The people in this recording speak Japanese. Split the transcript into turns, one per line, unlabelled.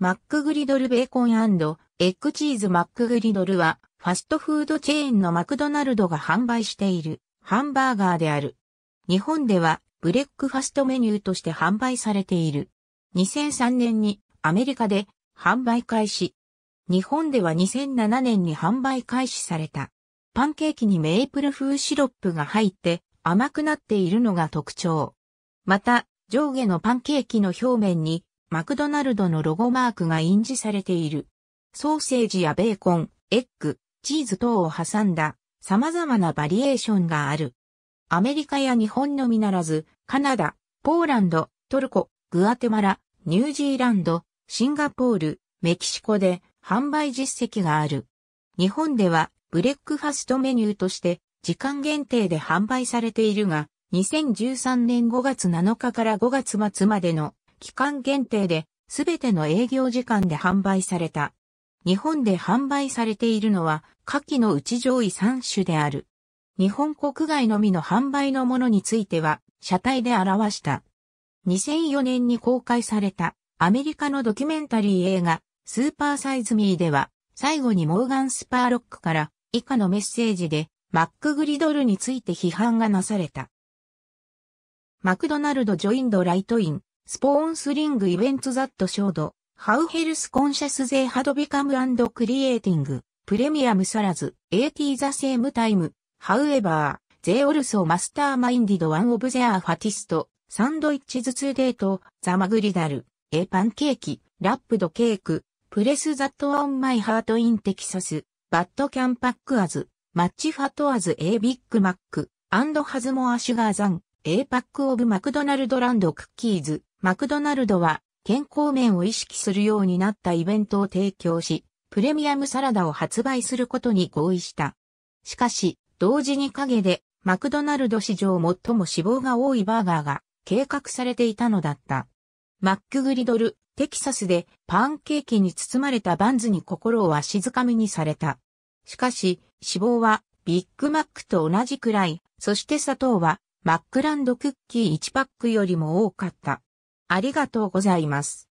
マックグリドルベーコンエッグチーズマックグリドルは、ファストフードチェーンのマクドナルドが販売している、ハンバーガーである。日本では、ブレックファストメニューとして販売されている。2003年に、アメリカで、販売開始。日本では2007年に販売開始された。パンケーキにメープル風シロップが入って甘くなっているのが特徴。また、上下のパンケーキの表面にマクドナルドのロゴマークが印字されている。ソーセージやベーコン、エッグ、チーズ等を挟んだ様々なバリエーションがある。アメリカや日本のみならず、カナダ、ポーランド、トルコ、グアテマラ、ニュージーランド、シンガポール、メキシコで販売実績がある。日本ではブレックファストメニューとして時間限定で販売されているが、2013年5月7日から5月末までの期間限定で、すべての営業時間で販売された。日本で販売されているのは、下記のうち上位3種である。日本国外のみの販売のものについては、車体で表した。2004年に公開された、アメリカのドキュメンタリー映画、スーパーサイズミーでは、最後にモーガン・スパーロックから以下のメッセージで、マックグリドルについて批判がなされた。マクドナルド・ジョインド・ライトイン、スポーンスリングイベントザットショード、ハウヘルスコンシャスゼハドビカムアンドクリエイティング、プレミアムサラズ、エティーザセームタイム、ハウエバー、ゼオルソマスターマインディドワンオブゼアーファティスト、サンドイッチズツーデート、ザマグリダル、エパンケーキ、ラップドケーク、プレスザットオンマイハートインテキサス、バッドキャンパックアズ、マッチファトアズエービッグマック、アンドハズモアシュガーザン、エーパックオブマクドナルドランドクッキーズ、マクドナルドは健康面を意識するようになったイベントを提供し、プレミアムサラダを発売することに合意した。しかし、同時に陰で、マクドナルド史上最も脂肪が多いバーガーが計画されていたのだった。マックグリドル、テキサスでパンケーキに包まれたバンズに心をわしづかみにされた。しかし、脂肪はビッグマックと同じくらい、そして砂糖はマックランドクッキー1パックよりも多かった。ありがとうございます。